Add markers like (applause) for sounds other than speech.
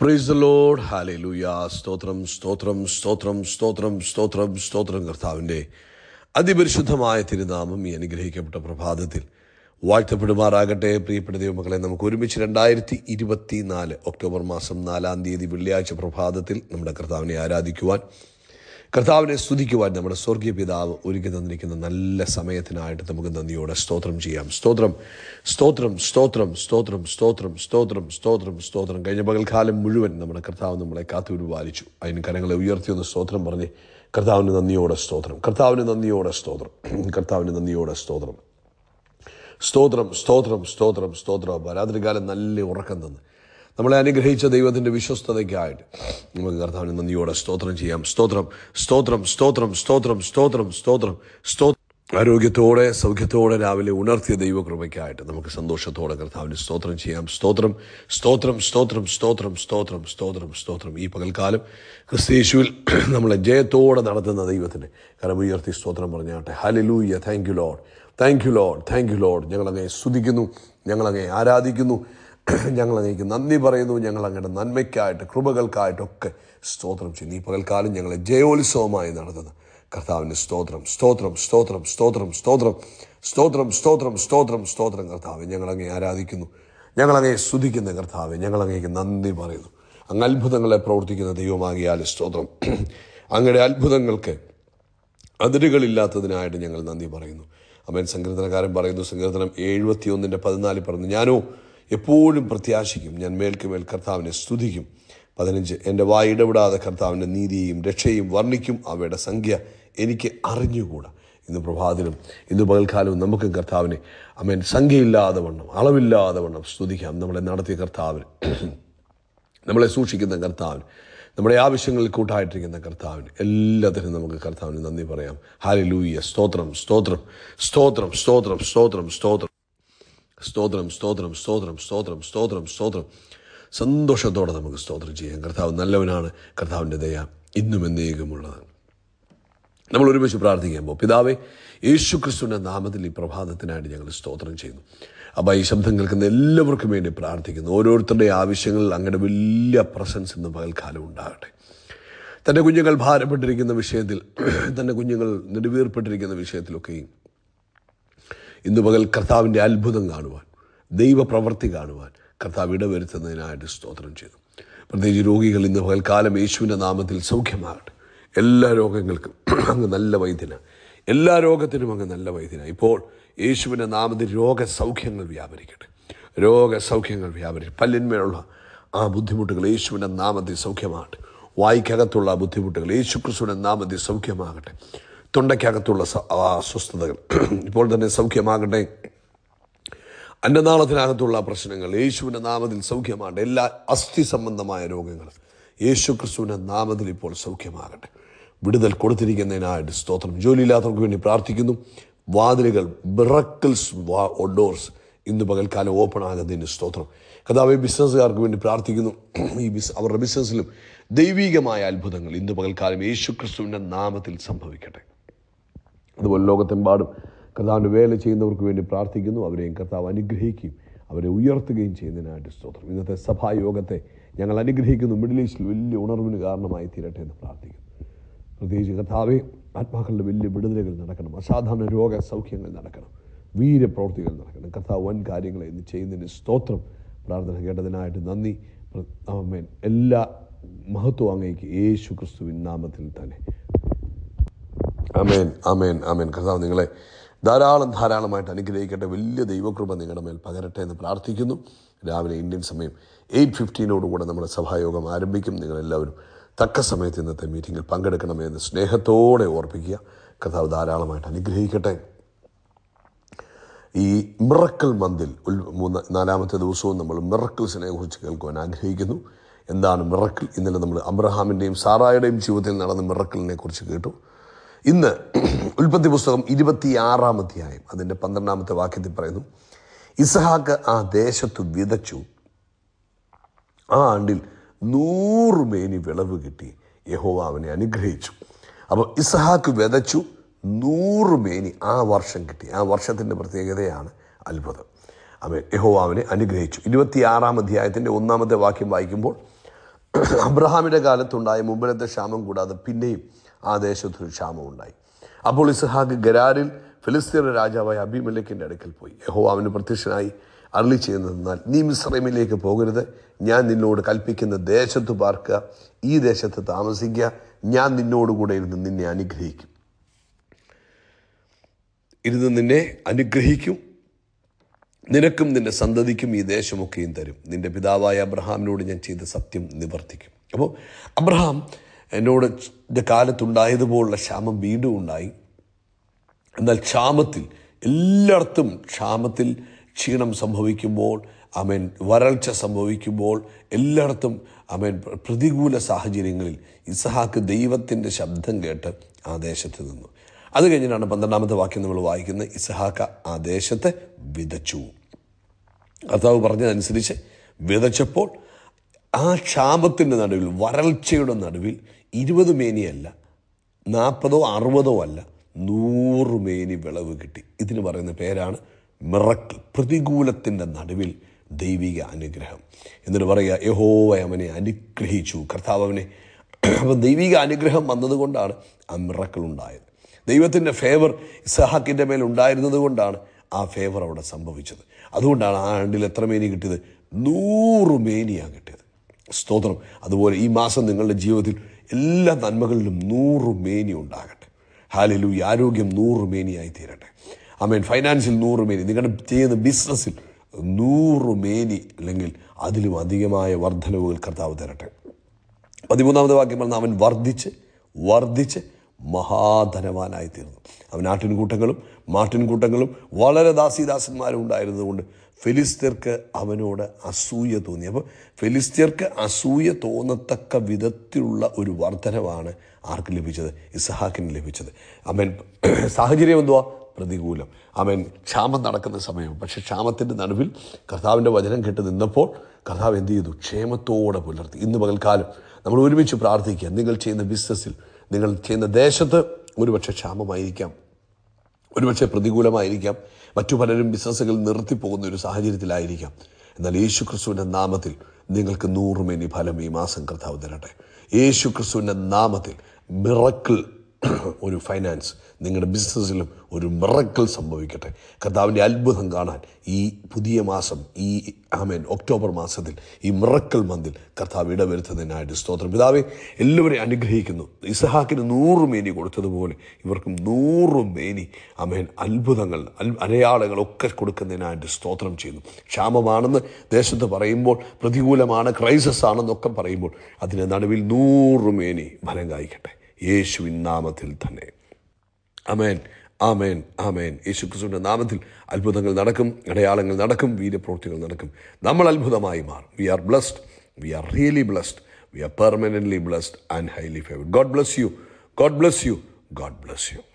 price load hallelujah സ്തോത്രം സ്തോത്രം സ്തോത്രം സ്തോത്രം സ്തോത്രം സ്തോത്രം കർത്താവിൻ്റെ അതിപരിശുദ്ധമായ തിരുനാമം ഈ അനുഗ്രഹിക്കപ്പെട്ട പ്രഭാതത്തിൽ വാഴ്ത്തപ്പെടുമാറാകട്ടെ പ്രിയപ്പെട്ട ദൈവമക്കളെ നമുക്ക് ഒരുമിച്ച് രണ്ടായിരത്തി ഇരുപത്തി നാല് ഒക്ടോബർ മാസം നാലാം തീയതി വെള്ളിയാഴ്ച പ്രഭാതത്തിൽ നമ്മുടെ കർത്താവിനെ ആരാധിക്കുവാൻ കർത്താവിനെ സ്തുതിക്കുവാൻ നമ്മുടെ സ്വർഗീയ പിതാവ് ഒരുക്കി തന്നിരിക്കുന്ന നല്ല സമയത്തിനായിട്ട് നമുക്ക് നന്ദിയോടെ സ്തോത്രം ചെയ്യാം സ്തോത്രം സ്തോത്രം സ്തോത്രം സ്തോത്രം സ്തോത്രം സ്തോത്രം സ്തോത്രം സ്തോത്രം കഴിഞ്ഞ പകൽക്കാലം മുഴുവൻ നമ്മുടെ കർത്താവ് നമ്മളെ കാത്തു പരിപാലിച്ചു അതിന് കരങ്ങളെ ഉയർത്തിയൊന്ന് സ്തോത്രം പറഞ്ഞ് കർത്താവിന് നന്ദിയോടെ സ്തോത്രം കർത്താവിന് നന്ദിയോടെ സ്തോത്രം (clears throat) കർത്താവിന് നന്ദിയോടെ സ്തോത്രം സ്തോത്രം സ്തോത്രം സ്തോത്രം സ്തോത്രം രാത്രികാലം നല്ല ഉറക്കം തന്നു നമ്മളെ അനുഗ്രഹിച്ച ദൈവത്തിൻ്റെ വിശ്വസ്തതയ്ക്കായിട്ട് നമുക്ക് കർത്താവിന് നന്ദിയോടെ സ്തോത്രം ചെയ്യാം സ്തോത്രം സ്തോത്രം സ്തോത്രം സ്തോത്രം സ്തോത്രം സ്തോത്രം സ്തോത്രം ആരോഗ്യത്തോടെ സൗഖ്യത്തോടെ രാവിലെ ഉണർത്തിയ ദൈവകൃപയ്ക്കായിട്ട് നമുക്ക് സന്തോഷത്തോടെ കർത്താവിന് സ്തോത്രം ചെയ്യാം സ്തോത്രം സ്തോത്രം സ്തോത്രം സ്തോത്രം സ്തോത്രം സ്തോത്രം സ്തോത്രം ഈ പകൽക്കാലം ക്രിസ്തീശുവിൽ നമ്മളെ ജയത്തോടെ നടത്തുന്ന ദൈവത്തിന് കരമുയർത്തി സ്തോത്രം പറഞ്ഞാട്ടെ hallelujah thank you Lord thank you Lord thank you Lord ഞങ്ങളങ്ങനെ സ്തുതിക്കുന്നു ഞങ്ങളങ്ങനെ ആരാധിക്കുന്നു (clears throat) ഞങ്ങൾ നീക്ക് നന്ദി പറയുന്നു ഞങ്ങൾ അങ്ങയുടെ നന്മയ്ക്കായിട്ട് കൃപകൾക്കായിട്ടൊക്കെ സ്തോത്രം ചെയ്യുന്നു ഈ പകൽക്കാലം ഞങ്ങളെ ജയോത്സവമായി നടത്തുന്നു കർത്താവിൻ്റെ സ്തോത്രം സ്തോത്രം സ്തോത്രം സ്തോത്രം സ്തോത്രം സ്തോത്രം സ്തോത്രം സ്തോത്രം സ്തോത്രം കർത്താവ് ഞങ്ങളങ്ങെ ആരാധിക്കുന്നു ഞങ്ങളങ്ങയെ സ്തുതിക്കുന്ന കർത്താവ് ഞങ്ങളങ്ങേക്ക് നന്ദി പറയുന്നു അങ്ങ് അത്ഭുതങ്ങളെ പ്രവർത്തിക്കുന്ന ദൈവമാകിയാൽ സ്തോത്രം (clears throat) അങ്ങയുടെ അത്ഭുതങ്ങൾക്ക് അതിരുകളില്ലാത്തതിനായിട്ട് ഞങ്ങൾ നന്ദി പറയുന്നു അമേൻ സങ്കീർത്തനക്കാരൻ പറയുന്നു സങ്കീർത്തനം ഒന്നിൻ്റെ പതിനാലിൽ പറഞ്ഞു ഞാനോ എപ്പോഴും പ്രത്യാശിക്കും ഞാൻ മേൽക്ക് മേൽ കർത്താവിനെ സ്തുതിക്കും പതിനഞ്ച് എൻ്റെ വായ ഇടപെടാതെ കർത്താവിൻ്റെ നീതിയെയും രക്ഷയും വർണ്ണിക്കും അവയുടെ സംഖ്യ എനിക്ക് അറിഞ്ഞുകൂടാ ഇന്ന് പ്രഭാതത്തിലും ഇന്ന് പകൽക്കാലവും നമുക്ക് കർത്താവിനെ അമേൻ സംഖ്യയില്ലാതെ വണ്ണം അളവില്ലാതെ വണ്ണം സ്തുതിക്കാം നമ്മളെ നടത്തിയ കർത്താവിന് നമ്മളെ സൂക്ഷിക്കുന്ന കർത്താവിന് നമ്മുടെ ആവശ്യങ്ങളിൽ കൂട്ടായിട്ടിരിക്കുന്ന കർത്താവിന് എല്ലാത്തിനും നമുക്ക് കർത്താവിന് നന്ദി പറയാം ഹാലി ലൂയ സ്തോത്രം സ്തോത്രം സ്തോത്രം സ്തോത്രം സ്തോത്രം സ്തോത്രം സ്തോത്രം സ്തോത്രം സ്തോത്രം സ്തോത്രം സ്തോത്രം സ്തോത്രം സന്തോഷത്തോടെ നമുക്ക് സ്തോത്രം ചെയ്യാം കർത്താവ് നല്ലവനാണ് കർത്താവിൻ്റെ ദയ ഇന്നും എന്നേകുമുള്ളത് നമ്മൾ ഒരുമിച്ച് പ്രാർത്ഥിക്കാൻ പോകും പിതാവേ യേശു ക്രിസ്തുവിൻ്റെ നാമത്തിൽ ഈ പ്രഭാതത്തിനായിട്ട് ഞങ്ങൾ സ്തോത്രം ചെയ്യുന്നു അപ്പോൾ ഈ ശബ്ദം കേൾക്കുന്ന എല്ലാവർക്കും വേണ്ടി പ്രാർത്ഥിക്കുന്നു ഓരോരുത്തരുടെ ആവശ്യങ്ങളിൽ അങ്ങയുടെ വലിയ പ്രസൻസ് ഇന്ന് പകൽക്കാലം ഉണ്ടാകട്ടെ തൻ്റെ കുഞ്ഞുങ്ങൾ ഭാരപ്പെട്ടിരിക്കുന്ന വിഷയത്തിൽ തൻ്റെ കുഞ്ഞുങ്ങൾ നെടുവീർപ്പെട്ടിരിക്കുന്ന വിഷയത്തിലൊക്കെയും ഇന്ന് മുതൽ കർത്താവിൻ്റെ അത്ഭുതം കാണുവാൻ ദൈവപ്രവൃത്തി കാണുവാൻ കർത്താവ് ഇടവരുത്തുന്നതിനായിട്ട് സ്തോത്രം ചെയ്തു പ്രത്യേകിച്ച് രോഗികൾ ഇന്ന് പകൽക്കാലം യേശുവിൻ്റെ നാമത്തിൽ സൗഖ്യമാകട്ടെ എല്ലാ രോഗങ്ങൾക്കും അങ്ങ് നല്ല വൈദ്യന എല്ലാ രോഗത്തിനും അങ്ങ് നല്ല വൈദ്യന ഇപ്പോൾ യേശുവിൻ്റെ നാമത്തിൽ രോഗസൗഖ്യങ്ങൾ വ്യാപരിക്കട്ടെ രോഗസൗഖ്യങ്ങൾ വ്യാപരിക്കും പല്ലിന്മേലുള്ള ആ ബുദ്ധിമുട്ടുകൾ യേശുവിൻ്റെ നാമത്തിൽ സൗഖ്യമാകട്ടെ വായിക്കകത്തുള്ള ബുദ്ധിമുട്ടുകൾ യേശുക്രിസ്തുവിൻ്റെ നാമത്തിൽ സൗഖ്യമാകട്ടെ തൊണ്ടയ്ക്കകത്തുള്ള അസ്വസ്ഥതകൾ ഇപ്പോൾ തന്നെ സൗഖ്യമാകട്ടെ അന്നനാളത്തിനകത്തുള്ള പ്രശ്നങ്ങൾ യേശുവിൻ്റെ നാമത്തിൽ സൗഖ്യമാകട്ടെ എല്ലാ അസ്ഥി സംബന്ധമായ രോഗങ്ങൾ യേശു ക്രിസ്തുവിൻ്റെ നാമത്തിൽ ഇപ്പോൾ സൗഖ്യമാകട്ടെ വിടുതൽ കൊടുത്തിരിക്കുന്നതിനായിട്ട് സ്തോത്രം ജോലിയില്ലാത്തവർക്ക് വേണ്ടി പ്രാർത്ഥിക്കുന്നു വാതിലുകൾ വാ ഡോർസ് ഇന്ന് പകൽക്കാലം ഓപ്പൺ ആകുന്നതിന് സ്തോത്രം കഥാവെ ബിസിനസ്സുകാർക്ക് വേണ്ടി പ്രാർത്ഥിക്കുന്നു ഈ ബിസ് അവരുടെ ബിസിനസ്സിലും ദൈവികമായ അത്ഭുതങ്ങൾ ഇന്ന് പകൽക്കാലം യേശു ക്രിസ്തുവിൻ്റെ നാമത്തിൽ സംഭവിക്കട്ടെ അതുപോലെ ലോകത്തെമ്പാടും കർത്താവിൻ്റെ വേല ചെയ്യുന്നവർക്ക് വേണ്ടി പ്രാർത്ഥിക്കുന്നു അവരെയും കർത്താവ് അനുഗ്രഹിക്കുകയും അവരെ ഉയർത്തുകയും ചെയ്യുന്നതിനായിട്ട് സ്തോത്രം ഇന്നത്തെ സഭായോഗത്തെ ഞങ്ങൾ അനുഗ്രഹിക്കുന്നു മിഡിൽ ഈസ്റ്റിൽ വലിയ ഉണർവിന് കാരണമായി തീരട്ടെ എന്ന് പ്രാർത്ഥിക്കുന്നു പ്രത്യേകിച്ച് കർത്താവെ ആത്മാക്കളുടെ വലിയ വിടുതലുകൾ നടക്കണം അസാധാരണ രോഗ സൗഖ്യങ്ങൾ നടക്കണം വീരപ്രവൃത്തികൾ നടക്കണം കർത്താവ് വൻ കാര്യങ്ങൾ ഇന്ന് ചെയ്യുന്നതിന് സ്തോത്രം പ്രാർത്ഥന കേട്ടതിനായിട്ട് നന്ദി ആമേൻ എല്ലാ മഹത്വം അങ്ങേക്ക് യേശു ക്രിസ്തുവിൻ നാമത്തിൽ തന്നെ അമേൻ അമേൻ അമേൻ കർത്താവ് നിങ്ങളെ ധാരാളം ധാരാളമായിട്ട് അനുഗ്രഹിക്കട്ടെ വലിയ ദൈവകൃപ നിങ്ങളുടെ മേൽ പകരട്ടെ എന്ന് പ്രാർത്ഥിക്കുന്നു രാവിലെ ഇന്ത്യൻ സമയം എയ്റ്റ് ഫിഫ്റ്റീനോടുകൂടെ നമ്മുടെ സഭായോഗം ആരംഭിക്കും നിങ്ങളെല്ലാവരും തക്ക സമയത്ത് ഇന്നത്തെ മീറ്റിങ്ങിൽ പങ്കെടുക്കണമെന്ന് സ്നേഹത്തോടെ ഓർപ്പിക്കുക കർത്താവ് ധാരാളമായിട്ട് അനുഗ്രഹിക്കട്ടെ ഈ മിറക്കൽ മന്തിൽ മൂന്ന് നാലാമത്തെ ദിവസവും നമ്മൾ മിറക്കിൾസിനെ കുറിച്ച് കേൾക്കുവാൻ ആഗ്രഹിക്കുന്നു എന്താണ് മിറക്കിൾ ഇന്നലെ നമ്മൾ അബ്രഹാമിൻ്റെയും സാറായുടെയും ജീവിതത്തിൽ നടന്ന മിറക്കിളിനെ കുറിച്ച് കേട്ടു ഇന്ന് ഉൽപ്പത്തി പുസ്തകം ഇരുപത്തിയാറാം അധ്യായം അതിൻ്റെ പന്ത്രണ്ടാമത്തെ വാക്യത്തിൽ പറയുന്നു ഇസഹാക്ക് ആ ദേശത്ത് വിതച്ചു ആ ആണ്ടിൽ നൂറ് മേനി വിളവ് കിട്ടി യഹോവ അവനെ അനുഗ്രഹിച്ചു അപ്പോൾ ഇസഹാക്ക് വിതച്ചു നൂറ് മേനി ആ വർഷം കിട്ടി ആ വർഷത്തിൻ്റെ പ്രത്യേകതയാണ് അത്ഭുതം അവൻ യഹോവ അവനെ അനുഗ്രഹിച്ചു ഇരുപത്തിയാറാം അധ്യായത്തിൻ്റെ ഒന്നാമത്തെ വാക്യം വായിക്കുമ്പോൾ അബ്രഹാമിൻ്റെ കാലത്തുണ്ടായ മുമ്പിലത്തെ ക്ഷാമം കൂടാതെ പിന്നെയും ആ ദേശത്തൊരു ക്ഷാമം ഉണ്ടായി അപ്പോൾ ഇസ്ഹാഖ് ഗരാരിൽ ഫിലിസ്തീൻ രാജാവായ അബിമലക്കിൻ്റെ അടുക്കൽ പോയി യഹോ അവന് പ്രത്യക്ഷനായി അറിളി ചെയ്യുന്നതെന്നാൽ നീ മിസ്രൈമിലേക്ക് പോകരുത് ഞാൻ നിന്നോട് കൽപ്പിക്കുന്ന ദേശത്ത് പാർക്കുക ഈ ദേശത്ത് താമസിക്കുക ഞാൻ നിന്നോടുകൂടെ ഇരുന്ന് നിന്നെ അനുഗ്രഹിക്കും ഇരുന്ന് നിന്നെ അനുഗ്രഹിക്കും നിനക്കും നിൻ്റെ സന്തതിക്കും ഈ ദേശമൊക്കെയും തരും നിൻ്റെ പിതാവായ അബ്രഹാമിനോട് ഞാൻ ചെയ്ത സത്യം നിവർത്തിക്കും അപ്പോൾ അബ്രഹാം എന്നോട് എൻ്റെ കാലത്തുണ്ടായതുപോലുള്ള ക്ഷാമം വീണ്ടും ഉണ്ടായി എന്നാൽ ക്ഷാമത്തിൽ എല്ലായിടത്തും ക്ഷാമത്തിൽ ക്ഷീണം സംഭവിക്കുമ്പോൾ അമേൻ വരൾച്ച സംഭവിക്കുമ്പോൾ എല്ലായിടത്തും അമേൻ പ്രതികൂല സാഹചര്യങ്ങളിൽ ഇസഹാക്ക് ദൈവത്തിൻ്റെ ശബ്ദം കേട്ട് ആ ദേശത്ത് നിന്നു അത് കഴിഞ്ഞിട്ടാണ് പന്ത്രണ്ടാമത്തെ വാക്യം നമ്മൾ വായിക്കുന്നത് ഇസഹാക്ക ആ ദേശത്തെ വിതച്ചു കർത്താവ് പറഞ്ഞതനുസരിച്ച് വിതച്ചപ്പോൾ ആ ക്ഷാമത്തിൻ്റെ നടുവിൽ വരൾച്ചയുടെ നടുവിൽ ഇരുപത് മേനിയല്ല നാൽപ്പതോ അറുപതോ അല്ല നൂറ് മേനി വിളവ് കിട്ടി ഇതിന് പറയുന്ന പേരാണ് മിറക്കിൾ പ്രതികൂലത്തിൻ്റെ നടുവിൽ ദൈവിക അനുഗ്രഹം എന്നിട്ട് പറയുക യഹോ അവനെ അനുഗ്രഹിച്ചു കർത്താവ് അവനെ (clears throat) അപ്പം ദൈവിക അനുഗ്രഹം വന്നതുകൊണ്ടാണ് ആ മിറക്കിൾ ഉണ്ടായത് ദൈവത്തിൻ്റെ ഫേവർ ഇസഹാക്കിൻ്റെ മേൽ ഉണ്ടായിരുന്നത് കൊണ്ടാണ് ആ ഫേവർ അവിടെ സംഭവിച്ചത് അതുകൊണ്ടാണ് ആ ആണ്ടിൽ എത്ര മേനി കിട്ടിയത് നൂറ് മേനിയാണ് കിട്ടിയത് സ്തോത്രം അതുപോലെ ഈ മാസം നിങ്ങളുടെ ജീവിതത്തിൽ എല്ലാ നന്മകളിലും നൂറ് മേനി ഉണ്ടാകട്ടെ ഹാലിലു ആരോഗ്യം നൂറ് മേനിയായി തീരട്ടെ ആമേൻ ഫൈനാൻസിൽ നൂറ് മേനി നിങ്ങളുടെ ചെയ്യുന്ന ബിസിനസ്സിൽ നൂറ് മേനി അല്ലെങ്കിൽ അതിലും അധികമായ വർധനവുകൾ കർത്താവ് തരട്ടെ പതിമൂന്നാമത് വാക്യം പറഞ്ഞാൽ അവൻ വർദ്ധിച്ച് വർദ്ധിച്ച് മഹാധനവാനായി തീർന്നു അവൻ ആട്ടിൻകൂട്ടങ്ങളും മാട്ടിൻകൂട്ടങ്ങളും വളരെ ദാസിദാസന്മാരും ഉണ്ടായിരുന്നതുകൊണ്ട് ഫിലിസ്തീർക്ക് അവനോട് അസൂയ തോന്നി അപ്പോൾ ഫിലിസ്തീർക്ക് അസൂയ തോന്നത്തക്ക വിധത്തിലുള്ള ഒരു വർധനവാണ് ആർക്ക് ലഭിച്ചത് ഇസഹാക്കിന് ലഭിച്ചത് അമൻ സാഹചര്യം എന്തുവാ പ്രതികൂലം അമൻ ക്ഷാമം നടക്കുന്ന സമയം പക്ഷെ ക്ഷാമത്തിൻ്റെ നടുവിൽ കർത്താവിൻ്റെ വചനം കേട്ട് നിന്നപ്പോൾ കർത്താവ് എന്ത് ചെയ്തു ക്ഷേമത്തോടെ പുലർത്തി ഇന്ന് പകൽക്കാലം നമ്മൾ ഒരുമിച്ച് പ്രാർത്ഥിക്കുക നിങ്ങൾ ചെയ്യുന്ന ബിസിനസ്സിൽ നിങ്ങൾ ചെയ്യുന്ന ദേശത്ത് ഒരുപക്ഷെ ക്ഷാമമായിരിക്കാം ഒരുപക്ഷെ പ്രതികൂലമായിരിക്കാം മറ്റു പലരും ബിസിനസ്സുകൾ നിർത്തിപ്പോകുന്ന ഒരു സാഹചര്യത്തിലായിരിക്കാം എന്നാൽ യേശു ക്രിസ്തുവിൻ്റെ നാമത്തിൽ നിങ്ങൾക്ക് നൂറുമേനി ഫലം ഈ മാസം കർത്താവ് തരട്ടെ യേശു ക്രിസ്തുവിൻ്റെ നാമത്തിൽ മിറക്കിൾ (coughs) ഒരു ഫൈനാൻസ് നിങ്ങളുടെ ബിസിനസ്സിലും ഒരു മിറക്കൽ സംഭവിക്കട്ടെ കർത്താവിൻ്റെ അത്ഭുതം കാണാൻ ഈ പുതിയ മാസം ഈ ആമേൻ ഒക്ടോബർ മാസത്തിൽ ഈ മിറക്കൽ മന്തിൽ കർത്താവ് ഇടവരുത്തുന്നതിനായിട്ട് സ്തോത്രം പിതാവെ എല്ലാവരെയും അനുഗ്രഹിക്കുന്നു ഇസഹാക്കിന് നൂറ് മേനി കൊടുത്തതുപോലെ ഇവർക്കും നൂറ് മേനി ആമേൻ അത്ഭുതങ്ങൾ അടയാളങ്ങളൊക്കെ കൊടുക്കുന്നതിനായിട്ട് സ്തോത്രം ചെയ്യുന്നു ക്ഷാമമാണെന്ന് ദേശത്ത് പറയുമ്പോൾ പ്രതികൂലമാണ് ക്രൈസസ് ആണെന്നൊക്കെ പറയുമ്പോൾ അതിൻ്റെ നടുവിൽ നൂറ് മേനി ഫലം കായ്ക്കട്ടെ യേശുവിൻ നാമത്തിൽ തന്നെ അമേൻ ആമേൻ ആമേൻ യേശു ക്രിസ്തുവിൻ്റെ നാമത്തിൽ അത്ഭുതങ്ങൾ നടക്കും അടയാളങ്ങൾ നടക്കും വീര്യപ്രവൃത്തികൾ നടക്കും നമ്മൾ അത്ഭുതമായി മാറും we are blessed we are really blessed we are permanent blessed and highly favoured God bless you God bless you God bless U